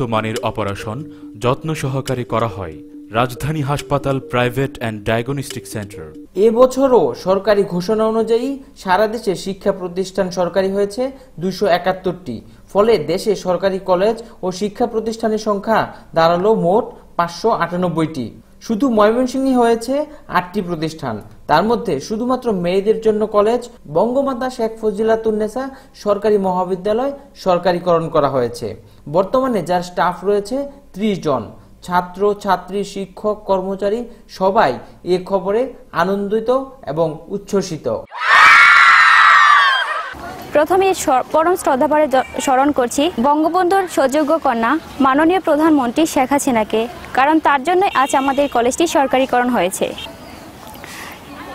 উন্নত মানের অপারেশন যত্ন সহকারে করা হয় রাজধানী হাসপাতাল প্রাইভেট অ্যান্ড ডায়াগনস্টিক সেন্টার এবছরও সরকারি ঘোষণা অনুযায়ী সারা দেশে শিক্ষা প্রতিষ্ঠান সরকারি হয়েছে দুশো একাত্তরটি ফলে দেশে সরকারি কলেজ ও শিক্ষা প্রতিষ্ঠানের সংখ্যা দাঁড়ালো মোট পাঁচশো আটানব্বইটি শুধু ময়মনসিংহে হয়েছে আটটি প্রতিষ্ঠান তার মধ্যে শুধুমাত্র মেয়েদের জন্য কলেজ বঙ্গমাতা শেখ ফজিলাতুন্নেসা সরকারি মহাবিদ্যালয় সরকারিকরণ করা হয়েছে বর্তমানে যার স্টাফ রয়েছে ত্রিশ জন ছাত্র ছাত্রী শিক্ষক কর্মচারী সবাই এ খবরে আনন্দিত এবং উচ্ছ্বসিত প্রথমে পরম শ্রদ্ধাভরে স্মরণ করছি বঙ্গবন্ধুর সযোগ্য কন্যা মাননীয় প্রধানমন্ত্রী শেখ হাসিনাকে কারণ তার জন্যই আজ আমাদের কলেজটি সরকারিকরণ হয়েছে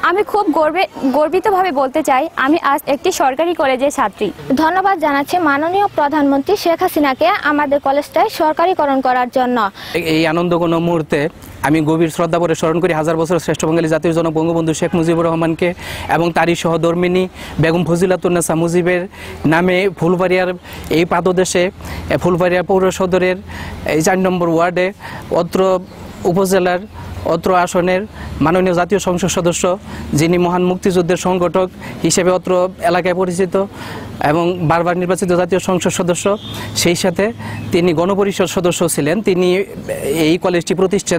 আমি খুব গর্বে গর্বিতভাবে বলতে চাই আমি আজ একটি সরকারি কলেজের ছাত্রী ধন্যবাদ জানাচ্ছি মাননীয় প্রধানমন্ত্রী শেখ হাসিনাকে আমাদের কলেজটায় সরকারিকরণ করার জন্য এই আনন্দ কোনো মুহূর্তে আমি গভীর শ্রদ্ধা পরে স্মরণ করি হাজার বছর শ্রেষ্ঠ বাঙালি জাতির জন্য বঙ্গবন্ধু শেখ মুজিবুর রহমানকে এবং তারই সহধর্মিনী বেগম ফজিলাতুন্নেসা মুজিবের নামে ফুলবাড়িয়ার এই পাদদেশে ফুলবাড়িয়া পৌর সদরের এই চার নম্বর ওয়ার্ডে অত্র উপজেলার অত্র আসনের মাননীয় জাতীয় সংসদ সদস্য যিনি মহান মুক্তিযুদ্ধের সংগঠক হিসেবে অত্র এলাকায় পরিচিত এবং বারবার নির্বাচিত জাতীয় সংসদ সদস্য সেই সাথে তিনি গণপরিষদ সদস্য ছিলেন তিনি এই কলেজটি প্রতিষ্ঠা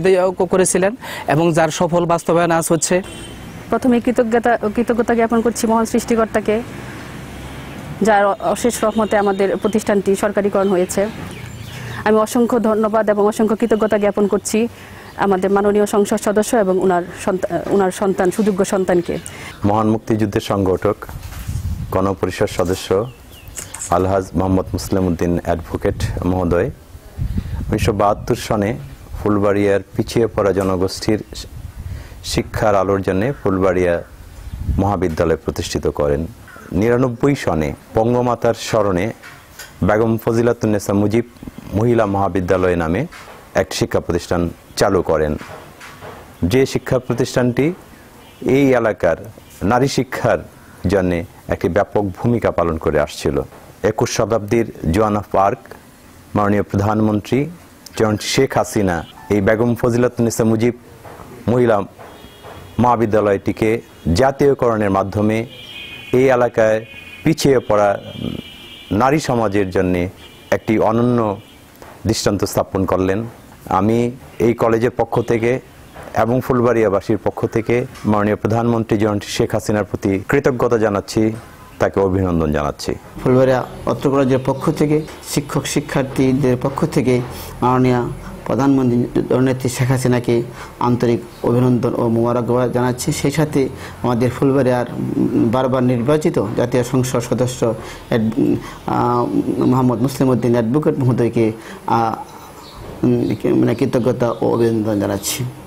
করেছিলেন এবং যার সফল বাস্তবায়ন আজ হচ্ছে প্রথমে কৃতজ্ঞতা কৃতজ্ঞতা জ্ঞাপন করছি মহান সৃষ্টিকর্তাকে যার অশেষ রহমতে আমাদের প্রতিষ্ঠানটি সরকারিকরণ হয়েছে আমি অসংখ্য ধন্যবাদ এবং অসংখ্য কৃতজ্ঞতা জ্ঞাপন করছি আমাদের মাননীয় সংসদ সদস্য এবং ওনার ওনার সন্তান সুযোগ্য সন্তানকে মহান মুক্তিযুদ্ধের সংগঠক গণপরিষদ সদস্য আলহাজ মোহাম্মদ মুসলিম উদ্দিন অ্যাডভোকেট মহোদয় উনিশশো বাহাত্তর সনে ফুলবাড়িয়ার পিছিয়ে পড়া জনগোষ্ঠীর শিক্ষার আলোর জন্যে ফুলবাড়িয়া মহাবিদ্যালয় প্রতিষ্ঠিত করেন নিরানব্বই সনে বঙ্গমাতার স্মরণে বেগম ফজিলাতুন্নেসা মুজিব মহিলা মহাবিদ্যালয় নামে একটি শিক্ষা প্রতিষ্ঠান চালু করেন যে শিক্ষা প্রতিষ্ঠানটি এই এলাকার নারী শিক্ষার জন্যে একটি ব্যাপক ভূমিকা পালন করে আসছিল একুশ শতাব্দীর জোয়ানা পার্ক মাননীয় প্রধানমন্ত্রী যেমন শেখ হাসিনা এই বেগম নিসা মুজিব মহিলা মহাবিদ্যালয়টিকে জাতীয়করণের মাধ্যমে এই এলাকায় পিছিয়ে পড়া নারী সমাজের জন্যে একটি অনন্য দৃষ্টান্ত স্থাপন করলেন আমি এই কলেজের পক্ষ থেকে এবং ফুলবাড়িয়াবাসীর পক্ষ থেকে মাননীয় প্রধানমন্ত্রী জন শেখ হাসিনার প্রতি কৃতজ্ঞতা জানাচ্ছি তাকে অভিনন্দন জানাচ্ছি ফুলবাড়িয়া অত্র কলেজের পক্ষ থেকে শিক্ষক শিক্ষার্থীদের পক্ষ থেকে মাননীয় প্রধানমন্ত্রী জননেত্রী শেখ হাসিনাকে আন্তরিক অভিনন্দন ও মোবারকবাদ জানাচ্ছি সেই সাথে আমাদের ফুলবাড়িয়ার বারবার নির্বাচিত জাতীয় সংসদ সদস্য মোহাম্মদ মুসলিম উদ্দিন অ্যাডভোকেট মহোদয়কে Hmm, kita kata orang dan racim.